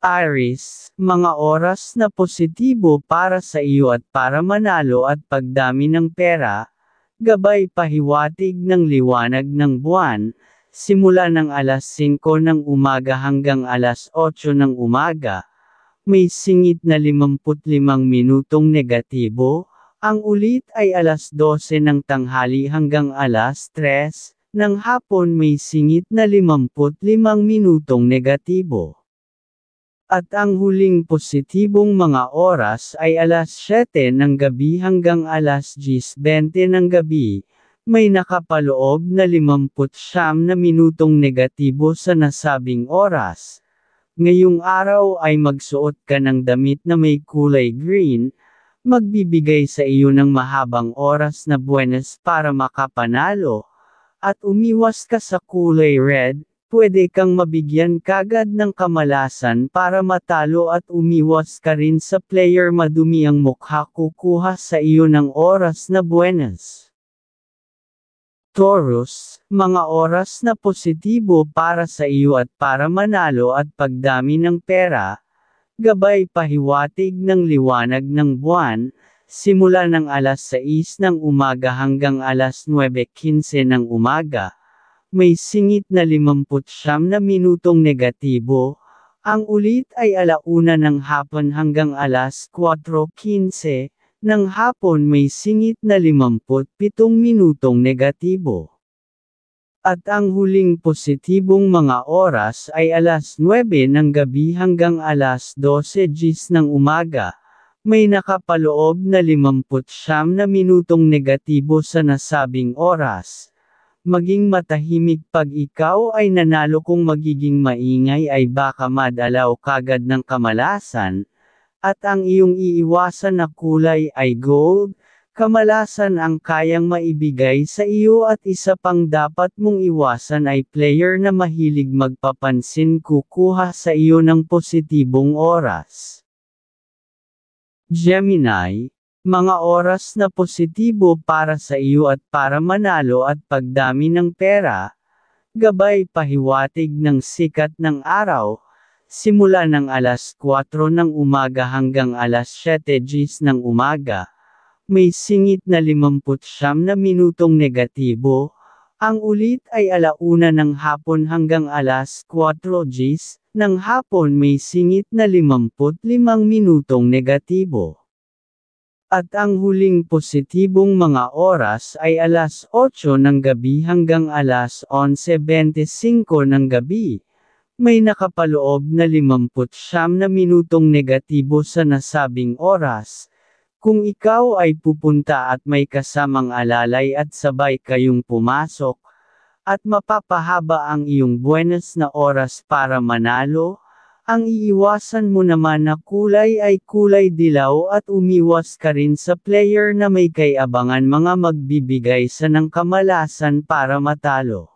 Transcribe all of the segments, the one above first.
Aris, mga oras na positibo para sa iyo at para manalo at pagdami ng pera, gabay pahiwatig ng liwanag ng buwan, simula ng alas 5 ng umaga hanggang alas 8 ng umaga, may singit na 55 minutong negatibo, ang ulit ay alas 12 ng tanghali hanggang alas 3, ng hapon may singit na 55 minutong negatibo. At ang huling positibong mga oras ay alas 7 ng gabi hanggang alas 10.20 ng gabi, may nakapaloob na 59 na minutong negatibo sa nasabing oras. Ngayong araw ay magsuot ka ng damit na may kulay green, magbibigay sa iyo ng mahabang oras na buwenes para makapanalo, at umiwas ka sa kulay red, pwede kang mabigyan kagad ng kamalasan para matalo at umiwas ka rin sa player madumi ang mukha kukuha sa iyo ng oras na buenas. Taurus, mga oras na positibo para sa iyo at para manalo at pagdami ng pera, gabay pahiwatig ng liwanag ng buwan, simula ng alas 6 ng umaga hanggang alas 9.15 ng umaga may singit na 59 na minutong negatibo. Ang ulit ay alauna ng hapon hanggang alas 4.15, ng hapon may singit na 57 minutong negatibo. At ang huling positibong mga oras ay alas 9 ng gabi hanggang alas 12.00 ng umaga, may nakapaloob na 59 na minutong negatibo sa nasabing oras. Maging matahimik pag ikaw ay nanalo kung magiging maingay ay baka madalaw kagad ng kamalasan, at ang iyong iiwasan na kulay ay gold, kamalasan ang kayang maibigay sa iyo at isa pang dapat mong iwasan ay player na mahilig magpapansin kukuha sa iyo ng positibong oras. Gemini, mga oras na positibo para sa iyo at para manalo at pagdami ng pera, gabay pahiwatig ng sikat ng araw, simula ng alas 4 ng umaga hanggang alas 7 gis ng umaga, may singit na 59 na minutong negatibo, ang ulit ay alauna ng hapon hanggang alas 4 gis, ng hapon may singit na 55 minutong negatibo at ang huling positibong mga oras ay alas 8 ng gabi hanggang alas 11.25 ng gabi. May nakapaloob na 59 na minutong negatibo sa nasabing oras. Kung ikaw ay pupunta at may kasamang alalay at sabay kayong pumasok, at mapapahaba ang iyong buenas na oras para manalo, ang iiwasan mo naman na kulay ay kulay dilaw at umiwas ka rin sa player na may kayabangan mga magbibigay sa ng kamalasan para matalo.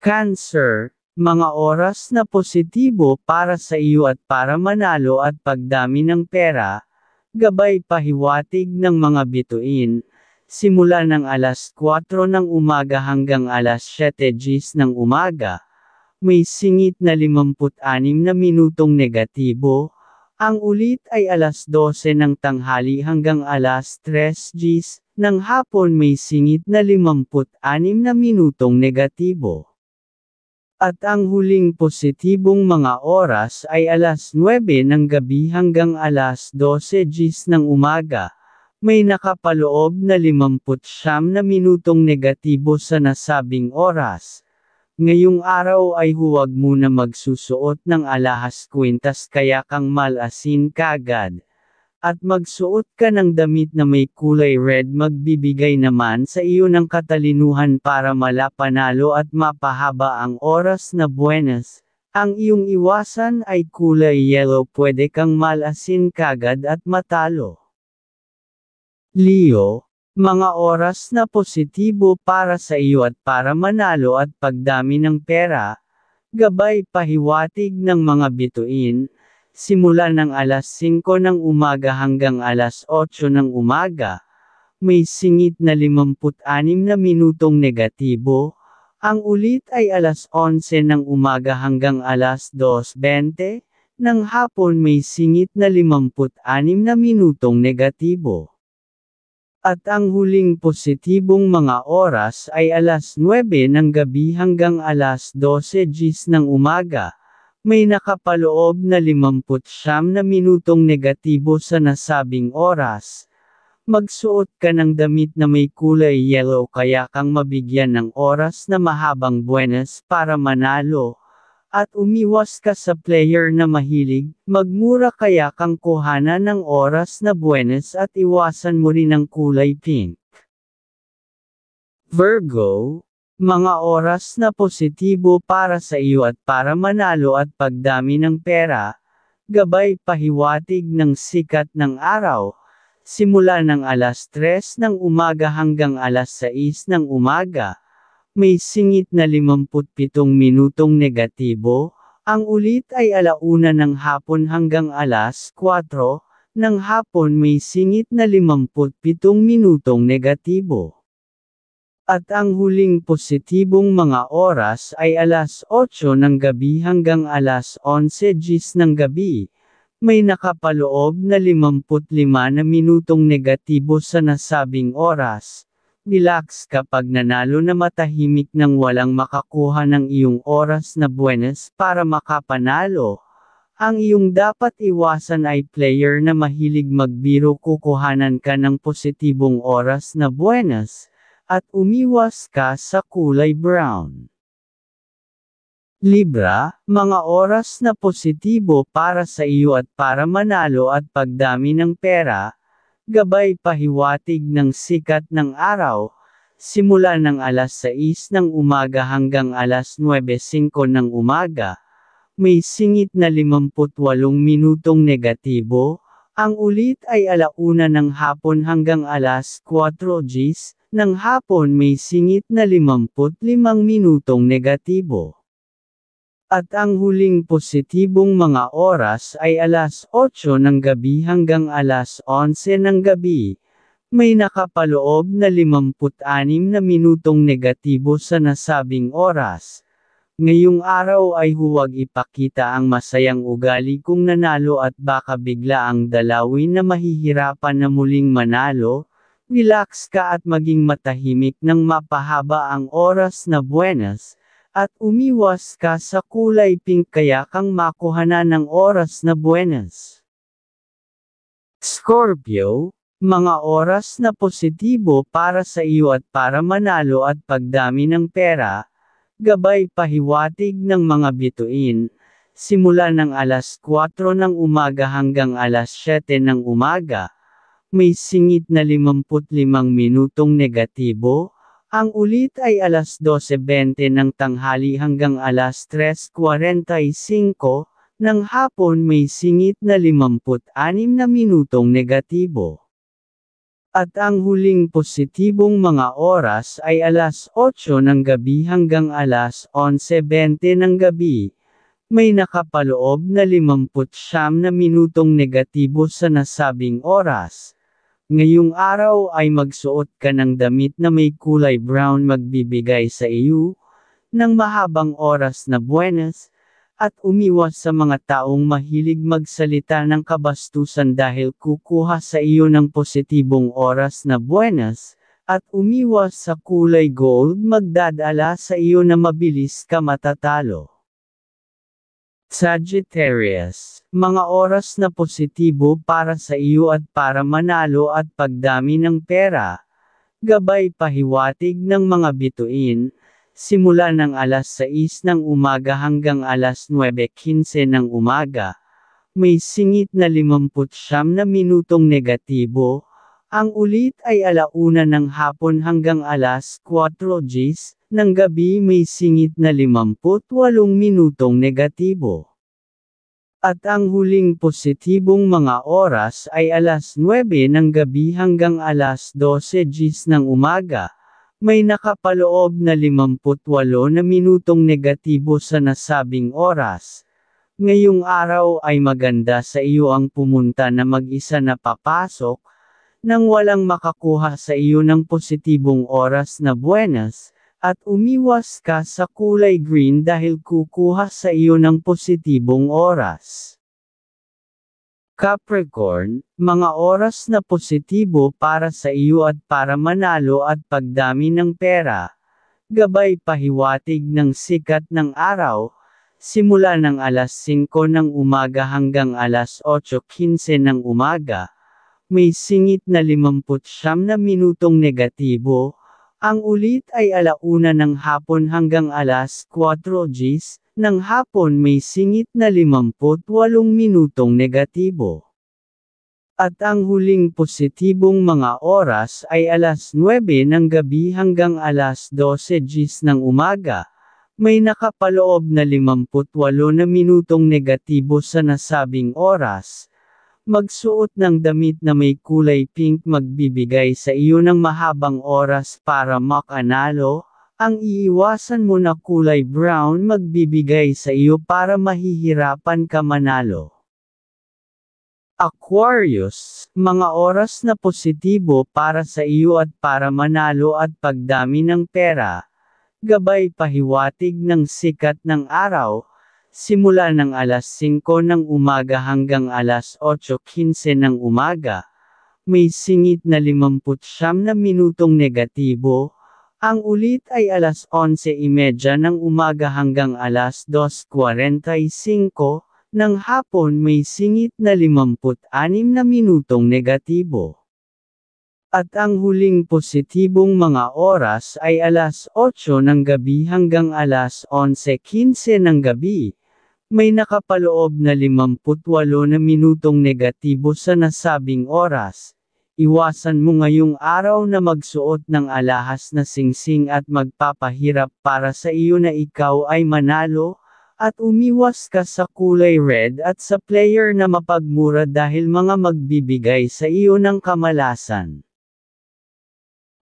Cancer, mga oras na positibo para sa iyo at para manalo at pagdami ng pera, gabay pahiwatig ng mga bituin, simula ng alas 4 ng umaga hanggang alas 7 ng umaga may singit na 56 na minutong negatibo. Ang ulit ay alas 12 ng tanghali hanggang alas 3 gs, ng hapon may singit na 56 na minutong negatibo. At ang huling positibong mga oras ay alas 9 ng gabi hanggang alas 12 gs ng umaga may nakapaloob na 59 na minutong negatibo sa nasabing oras, Ngayong araw ay huwag muna magsusuot ng alahas kwintas kaya kang malasin kagad. At magsuot ka ng damit na may kulay red magbibigay naman sa iyo ng katalinuhan para malapanalo at mapahaba ang oras na buenas. Ang iyong iwasan ay kulay yellow pwede kang malasin kagad at matalo. Leo, mga oras na positibo para sa iyo at para manalo at pagdami ng pera, gabay pahiwatig ng mga bituin, simula ng alas 5 ng umaga hanggang alas 8 ng umaga, may singit na 56 na minutong negatibo, ang ulit ay alas 11 ng umaga hanggang alas 2.20 ng hapon may singit na 56 na minutong negatibo at ang huling positibong mga oras ay alas 9 ng gabi hanggang alas 12 gis ng umaga. May nakapaloob na 59 na minutong negatibo sa nasabing oras. Magsuot ka ng damit na may kulay yellow kaya kang mabigyan ng oras na mahabang buenas para manalo at umiwas ka sa player na mahilig, magmura kaya kang kuhana ng oras na buenas at iwasan mo rin ang kulay pink. Virgo, mga oras na positibo para sa iyo at para manalo at pagdami ng pera, gabay pahiwatig ng sikat ng araw, simula ng alas 3 ng umaga hanggang alas 6 ng umaga, may singit na 57 minutong negatibo, ang ulit ay alauna ng hapon hanggang alas 4, ng hapon may singit na 57 minutong negatibo. At ang huling positibong mga oras ay alas 8 ng gabi hanggang alas 11 gis ng gabi, may nakapaloob na 55 na minutong negatibo sa nasabing oras, Relax kapag nanalo na matahimik nang walang makakuha ng iyong oras na buenas para makapanalo. Ang iyong dapat iwasan ay player na mahilig magbiro kukuhanan ka ng positibong oras na buenas, at umiwas ka sa kulay brown. Libra, mga oras na positibo para sa iyo at para manalo at pagdami ng pera, gabay pahiwatig ng sikat ng araw, simula ng alas 6 ng umaga hanggang alas 9.05 ng umaga, may singit na 58 minutong negatibo, ang ulit ay alauna ng hapon hanggang alas 4.00 ng hapon may singit na 55 minutong negatibo. At ang huling positibong mga oras ay alas 8 ng gabi hanggang alas 11 ng gabi. May nakapaloob na 56 na minutong negatibo sa nasabing oras. Ngayong araw ay huwag ipakita ang masayang ugali kung nanalo at baka bigla ang dalawin na mahihirapan na muling manalo. Relax ka at maging matahimik nang mapahaba ang oras na buenas at umiwas ka sa kulay pink kaya kang makuha na ng oras na buenas. Scorpio, mga oras na positibo para sa iyo at para manalo at pagdami ng pera, gabay pahiwatig ng mga bituin, simula ng alas 4 ng umaga hanggang alas 7 ng umaga, may singit na 55 minutong negatibo, ang ulit ay alas 12.20 ng tanghali hanggang alas 3.45 ng hapon may singit na 56 na minutong negatibo. At ang huling positibong mga oras ay alas 8 ng gabi hanggang alas 11.20 ng gabi. May nakapaloob na 59 na minutong negatibo sa nasabing oras Ngayong araw ay magsuot ka ng damit na may kulay brown magbibigay sa iyo ng mahabang oras na buenas, at umiwas sa mga taong mahilig magsalita ng kabastusan dahil kukuha sa iyo ng positibong oras na buenas, at umiwas sa kulay gold magdadala sa iyo na mabilis ka matatalo. Sagittarius, mga oras na positibo para sa iyo at para manalo at pagdami ng pera. Gabay pahiwatig ng mga bituin, simula ng alas 6 ng umaga hanggang alas 9.15 ng umaga. May singit na 59 na minutong negatibo. Ang ulit ay alauna ng hapon hanggang alas 4 gis, ng gabi may singit na 58 minutong negatibo. At ang huling positibong mga oras ay alas 9 ng gabi hanggang alas 12 gis ng umaga. May nakapaloob na 58 na minutong negatibo sa nasabing oras. Ngayong araw ay maganda sa iyo ang pumunta na mag-isa na papasok, nang walang makakuha sa iyo ng positibong oras na buenas, at umiwas ka sa kulay green dahil kukuha sa iyo ng positibong oras. Capricorn, mga oras na positibo para sa iyo at para manalo at pagdami ng pera. Gabay pahiwatig ng sikat ng araw, simula ng alas 5 ng umaga hanggang alas 8.15 ng umaga, may singit na 59 na minutong negatibo, ang ulit ay alauna ng hapon hanggang alas 4 gs, ng hapon may singit na 58 minutong negatibo. At ang huling positibong mga oras ay alas 9 ng gabi hanggang alas 12 gs ng umaga, may nakapaloob na 58 na minutong negatibo sa nasabing oras, Magsuot ng damit na may kulay pink magbibigay sa iyo ng mahabang oras para makanalo, ang iiwasan mo na kulay brown magbibigay sa iyo para mahihirapan ka manalo. Aquarius, mga oras na positibo para sa iyo at para manalo at pagdami ng pera, gabay pahiwatig ng sikat ng araw, simula ng alas 5 ng umaga hanggang alas 8.15 ng umaga, may singit na 59 na minutong negatibo, ang ulit ay alas 11.30 ng umaga hanggang alas 2.45 ng hapon may singit na 56 na minutong negatibo. At ang huling positibong mga oras ay alas 8 ng gabi hanggang alas 11.15 ng gabi, may nakapaloob na 58 na minutong negatibo sa nasabing oras. Iwasan mo ngayong araw na magsuot ng alahas na singsing at magpapahirap para sa iyo na ikaw ay manalo, at umiwas ka sa kulay red at sa player na mapagmura dahil mga magbibigay sa iyo ng kamalasan.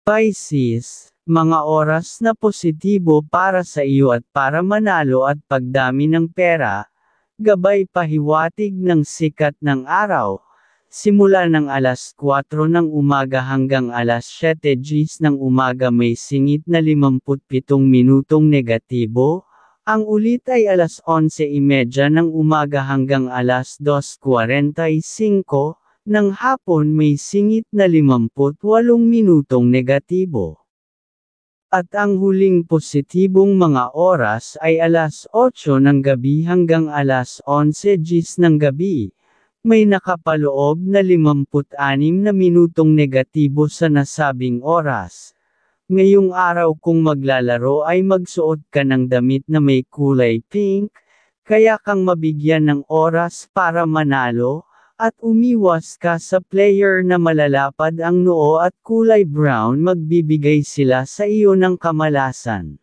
Pisces mga oras na positibo para sa iyo at para manalo at pagdami ng pera, gabay pahiwatig ng sikat ng araw, simula ng alas 4 ng umaga hanggang alas 7 gs ng umaga may singit na 57 minutong negatibo, ang ulit ay alas 11.30 ng umaga hanggang alas 2.45, ng hapon may singit na 58 minutong negatibo at ang huling positibong mga oras ay alas 8 ng gabi hanggang alas 11 gis ng gabi. May nakapaloob na 56 na minutong negatibo sa nasabing oras. Ngayong araw kung maglalaro ay magsuot ka ng damit na may kulay pink, kaya kang mabigyan ng oras para manalo, at umiwas ka sa player na malalapad ang noo at kulay brown magbibigay sila sa iyo ng kamalasan.